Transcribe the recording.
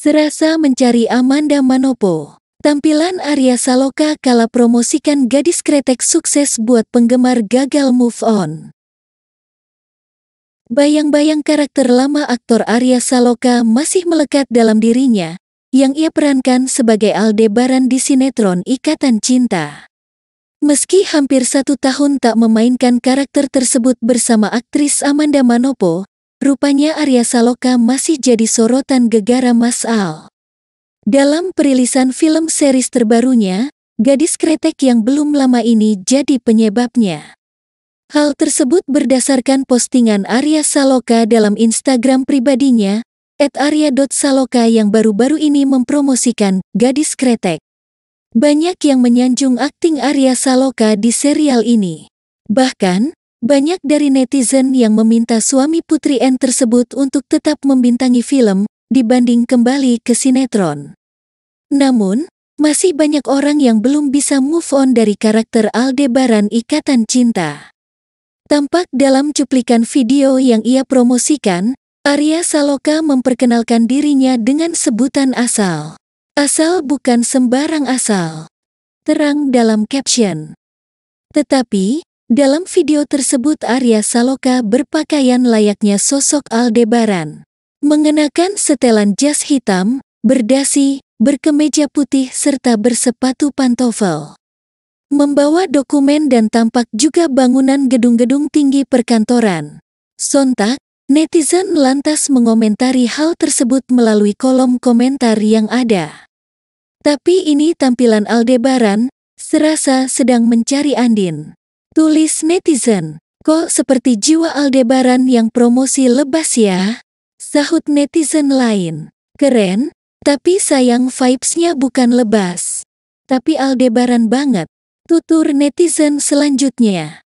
serasa mencari Amanda Manopo. Tampilan Arya Saloka kala promosikan gadis kretek sukses buat penggemar gagal move on. Bayang-bayang karakter lama aktor Arya Saloka masih melekat dalam dirinya, yang ia perankan sebagai Aldebaran di sinetron Ikatan Cinta. Meski hampir satu tahun tak memainkan karakter tersebut bersama aktris Amanda Manopo, Rupanya Arya Saloka masih jadi sorotan gegara Mas Al. Dalam perilisan film series terbarunya, gadis kretek yang belum lama ini jadi penyebabnya. Hal tersebut berdasarkan postingan Arya Saloka dalam Instagram pribadinya, at arya.saloka yang baru-baru ini mempromosikan gadis kretek. Banyak yang menyanjung akting Arya Saloka di serial ini. Bahkan, banyak dari netizen yang meminta suami Putri Anne tersebut untuk tetap membintangi film dibanding kembali ke sinetron. Namun, masih banyak orang yang belum bisa move on dari karakter Aldebaran Ikatan Cinta. Tampak dalam cuplikan video yang ia promosikan, Arya Saloka memperkenalkan dirinya dengan sebutan asal. Asal bukan sembarang asal. Terang dalam caption. Tetapi, dalam video tersebut Arya Saloka berpakaian layaknya sosok Aldebaran. Mengenakan setelan jas hitam, berdasi, berkemeja putih serta bersepatu pantofel. Membawa dokumen dan tampak juga bangunan gedung-gedung tinggi perkantoran. Sontak, netizen lantas mengomentari hal tersebut melalui kolom komentar yang ada. Tapi ini tampilan Aldebaran, serasa sedang mencari Andin. Tulis netizen, kok seperti jiwa Aldebaran yang promosi lebas ya? Sahut netizen lain, keren, tapi sayang vibes-nya bukan lebas. Tapi Aldebaran banget, tutur netizen selanjutnya.